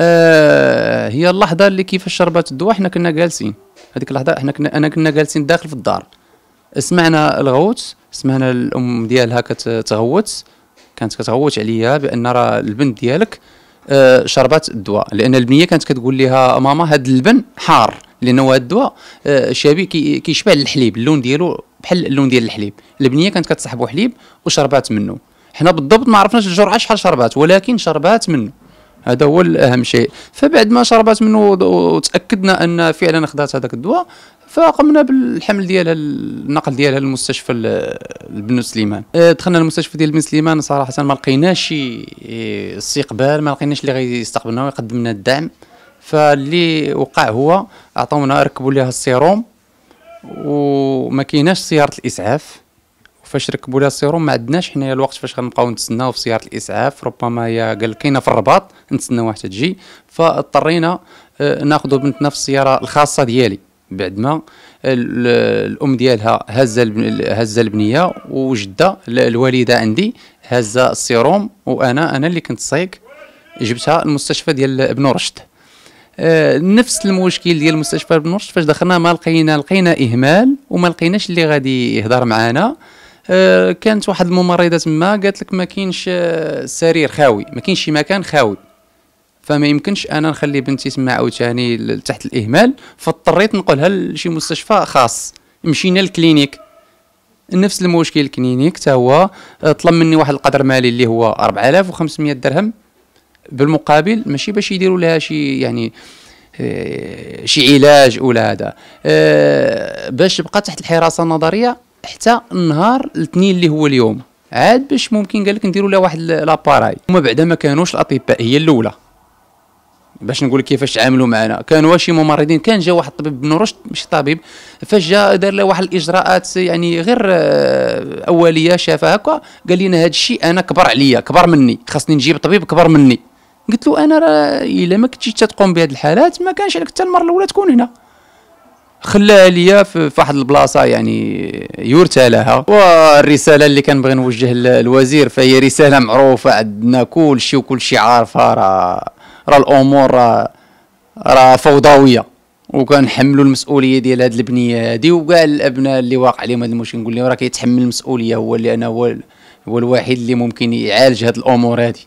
آه، هي اللحظه اللي كيفاش شربت الدواء حنا كنا جالسين هذيك اللحظه حنا كنا انا كنا جالسين داخل في الدار سمعنا الغوت سمعنا الام ديالها كتغوت كانت كتغوت عليا بان راه البنت ديالك آه، شربت الدواء لان البنيه كانت كتقول لها ماما هذا اللبن حار لانه هذا الدواء آه شبيه كيشبه الحليب اللون ديالو بحال اللون ديال الحليب البنيه كانت كتصاحبو حليب وشربات منه حنا بالضبط ما عرفناش الجرعه شحال شربات ولكن شربات منه هذا هو الاهم شيء فبعد ما شربات منه وتاكدنا ان فعلا خدات هذاك الدواء فقمنا بالحمل ديالها النقل ديالها للمستشفى البن سليمان أه، دخلنا المستشفى ديال بن سليمان صراحه ما لقيناش استقبال ما لقيناش اللي غيستقبلنا ويقدم لنا الدعم فاللي وقع هو عطاونا ركبوا ليها السيروم و ما كايناش سياره الاسعاف فاش ركبوا لها السيروم ما عندناش حنايا الوقت فاش غنبقاو نتسناو في سياره الاسعاف ربما هي قال كاينه في الرباط نتسناو حتى تجي فاضطرينا آه، ناخذ بنتنا في السياره الخاصه ديالي بعد ما الام ديالها هزه هزه البنيه وجده الوالده عندي هزه السيروم وانا انا اللي كنت صايك جبتها المستشفى ديال ابن رشد آه، نفس المشكل ديال مستشفى بن رشد فاش دخلنا ما لقينا لقينا اهمال وما لقيناش اللي غادي يهضر معانا آه كانت واحد الممرضه تما قالت لك ما كاينش السرير آه، خاوي ما كاينش شي مكان خاوي فما يمكنش انا نخلي بنتي تما عاوتاني تحت الاهمال فاضطريت نقولها لشي مستشفى خاص مشينا للكلينيك نفس المشكل الكلينيك حتى هو آه، طلب مني واحد القدر مالي اللي هو 4500 درهم بالمقابل ماشي باش يديروا لها شي يعني آه، شي علاج ولا هذا آه، باش تبقى تحت الحراسه النظريه حتى النهار الاثنين اللي هو اليوم عاد باش ممكن قال لك نديروا لها واحد لاباراي هما بعدا ما كانوش الاطباء هي الاولى باش نقول لك كيفاش تعاملوا معنا كانوا شي ممرضين كان جا واحد الطبيب بن رشد مش طبيب فاش جا دار له واحد الاجراءات يعني غير آه، اوليه شافها هكا قال لنا هذا الشيء انا كبر عليا كبر مني خاصني نجيب طبيب كبر مني قلت له انا راه الا ما كنتيش تقوم بهاد الحالات ما كانش عليك حتى المره الاولى تكون هنا خلاها ليا في واحد البلاصه يعني يرثى لها والرساله اللي كنبغي نوجه للوزير فهي رساله معروفه عندنا كلشي شيء عارفها راه راه الامور راه راه فوضويه وكنحملوا المسؤوليه ديال هاد البنيه هادي وكاع الابناء اللي واقع عليهم هاد المشكل نقول لهم راه كيتحمل المسؤوليه هو اللي انا هو هو الوحيد اللي ممكن يعالج هاد الامور هادي